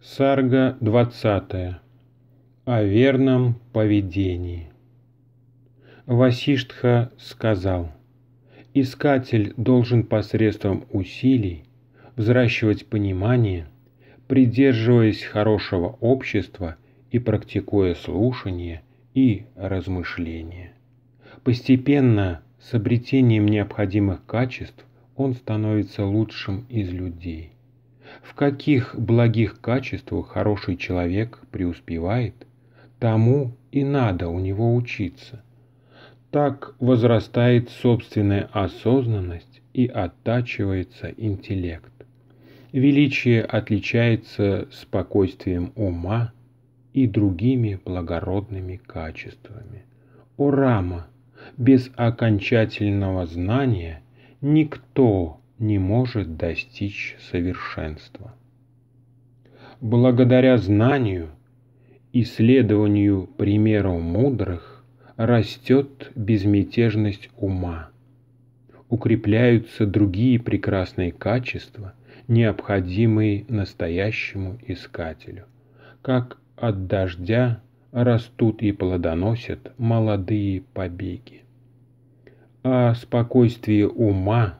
Сарга 20. О верном поведении. Васиштха сказал, «Искатель должен посредством усилий взращивать понимание, придерживаясь хорошего общества и практикуя слушание и размышление. Постепенно, с обретением необходимых качеств, он становится лучшим из людей» в каких благих качествах хороший человек преуспевает, тому и надо у него учиться. Так возрастает собственная осознанность и оттачивается интеллект. Величие отличается спокойствием ума и другими благородными качествами. О рама! Без окончательного знания никто не может достичь совершенства. Благодаря знанию, и исследованию примеров мудрых растет безмятежность ума, укрепляются другие прекрасные качества, необходимые настоящему искателю, как от дождя растут и плодоносят молодые побеги. О спокойствии ума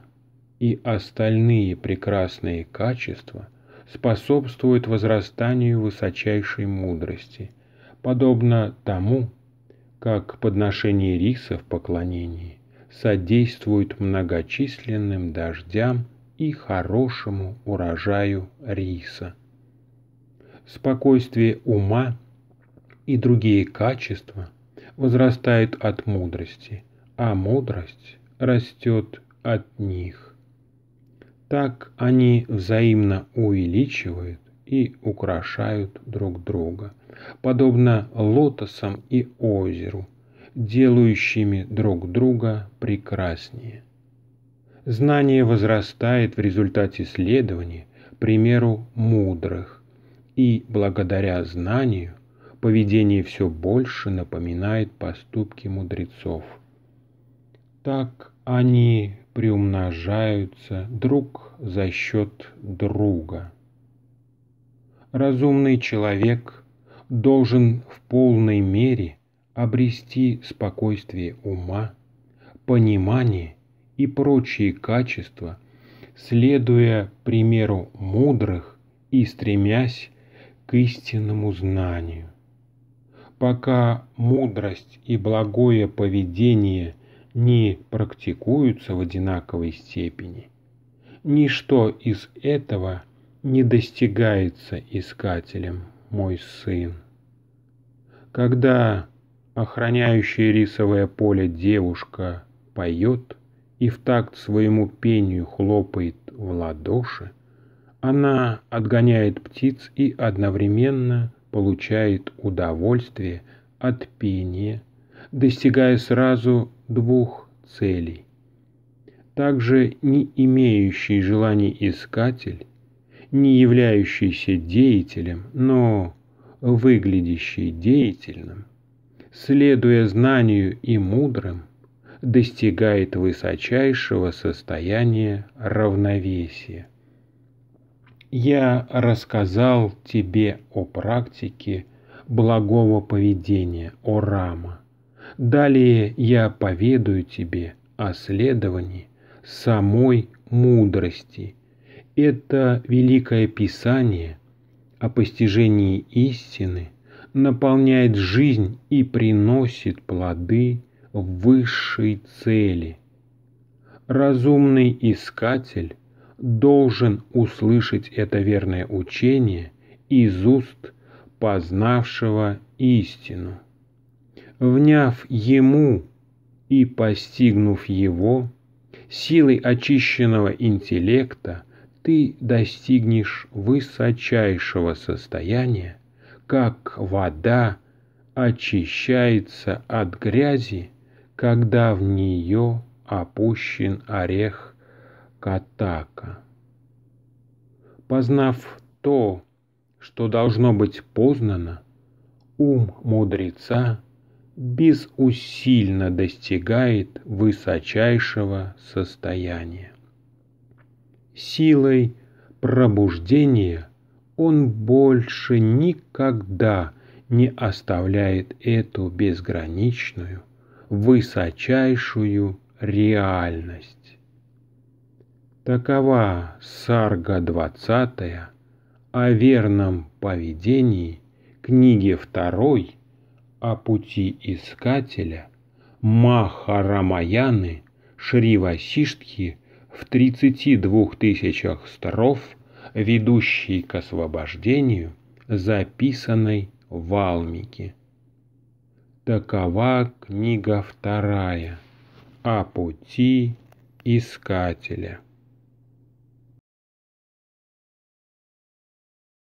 и остальные прекрасные качества способствуют возрастанию высочайшей мудрости, подобно тому, как подношение риса в поклонении содействует многочисленным дождям и хорошему урожаю риса. Спокойствие ума и другие качества возрастают от мудрости, а мудрость растет от них. Так они взаимно увеличивают и украшают друг друга, подобно лотосам и озеру, делающими друг друга прекраснее. Знание возрастает в результате исследований, примеру мудрых, и благодаря знанию поведение все больше напоминает поступки мудрецов. Так они приумножаются друг за счет друга. Разумный человек должен в полной мере обрести спокойствие ума, понимание и прочие качества, следуя примеру мудрых и стремясь к истинному знанию. Пока мудрость и благое поведение не практикуются в одинаковой степени. Ничто из этого не достигается искателем, мой сын. Когда охраняющая рисовое поле девушка поет и в такт своему пению хлопает в ладоши, она отгоняет птиц и одновременно получает удовольствие от пения, достигая сразу двух целей. Также не имеющий желаний искатель, не являющийся деятелем, но выглядящий деятельным, следуя знанию и мудрым, достигает высочайшего состояния равновесия. Я рассказал тебе о практике благого поведения, о рама. Далее я поведаю тебе о следовании самой мудрости. Это великое писание о постижении истины наполняет жизнь и приносит плоды высшей цели. Разумный искатель должен услышать это верное учение из уст познавшего истину вняв ему и постигнув его, силой очищенного интеллекта ты достигнешь высочайшего состояния, как вода очищается от грязи, когда в нее опущен орех катака. Познав то, что должно быть познано, ум мудреца – безусильно достигает высочайшего состояния. Силой пробуждения он больше никогда не оставляет эту безграничную, высочайшую реальность. Такова Сарга 20 о верном поведении книги 2 о пути искателя Махарамаяны Шри Васиштхи в 32 тысячах строф, ведущей к освобождению, записанной в Алмике. Такова книга вторая о пути искателя.